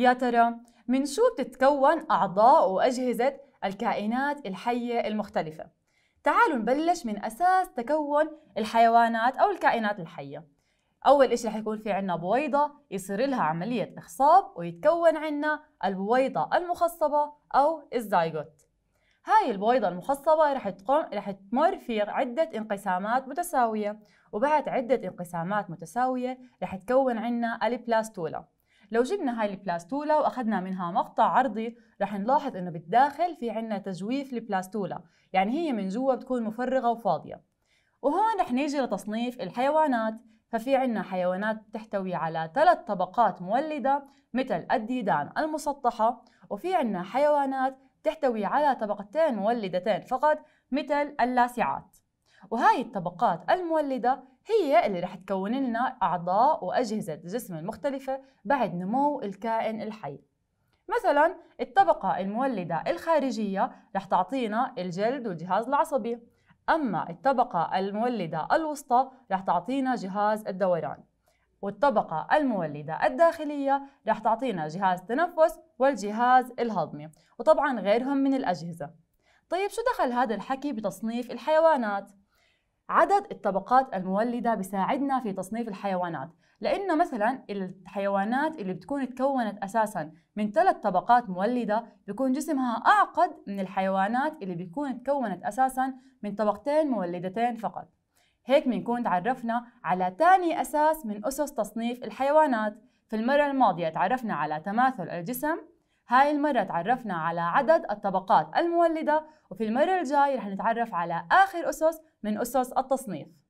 يا ترى من شو بتتكون أعضاء وأجهزة الكائنات الحية المختلفة؟ تعالوا نبلش من أساس تكون الحيوانات أو الكائنات الحية أول إشي رح يكون في عنا بويضة يصير لها عملية إخصاب ويتكون عنا البويضة المخصبة أو الزايغوت هاي البويضة المخصبة رح تقوم رح تمر في عدة انقسامات متساوية وبعد عدة انقسامات متساوية رح تكون عنا البلاستولا لو جبنا هاي البلاستولا واخذنا منها مقطع عرضي رح نلاحظ انه بالداخل في عنا تجويف البلاستولا يعني هي من جوا بتكون مفرغه وفاضيه وهون رح نيجي لتصنيف الحيوانات ففي عنا حيوانات تحتوي على ثلاث طبقات مولدة مثل الديدان المسطحة وفي عنا حيوانات تحتوي على طبقتين مولدتين فقط مثل اللاسعات وهاي الطبقات المولدة هي اللي رح تكون لنا أعضاء وأجهزة الجسم المختلفة بعد نمو الكائن الحي مثلا الطبقة المولدة الخارجية رح تعطينا الجلد والجهاز العصبي أما الطبقة المولدة الوسطى رح تعطينا جهاز الدوران والطبقة المولدة الداخلية رح تعطينا جهاز التنفس والجهاز الهضمي وطبعا غيرهم من الأجهزة طيب شو دخل هذا الحكي بتصنيف الحيوانات؟ عدد الطبقات المولدة بيساعدنا في تصنيف الحيوانات لأنه مثلا الحيوانات اللي بتكون تكونت أساسا من ثلاث طبقات مولدة بيكون جسمها أعقد من الحيوانات اللي بيكون تكونت أساسا من طبقتين مولدتين فقط هيك بنكون تعرفنا على تاني أساس من أسس تصنيف الحيوانات في المرة الماضية تعرفنا على تماثل الجسم هاي المرة تعرفنا على عدد الطبقات المولدة وفي المرة الجاي رح نتعرف على آخر أسس من أسس التصنيف